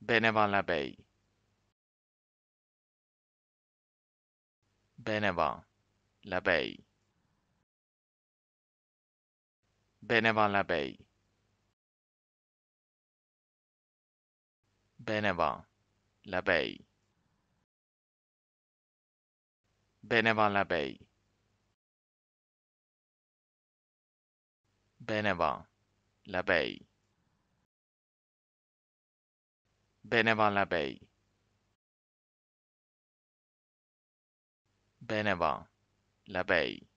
Benevan Abbey Benevan l'Abbey Benevan l'Abbey Benevan l'Abbey Benevan l'Abbey Benevan l'Abbey Benevan Abbey Benevan l'Abbey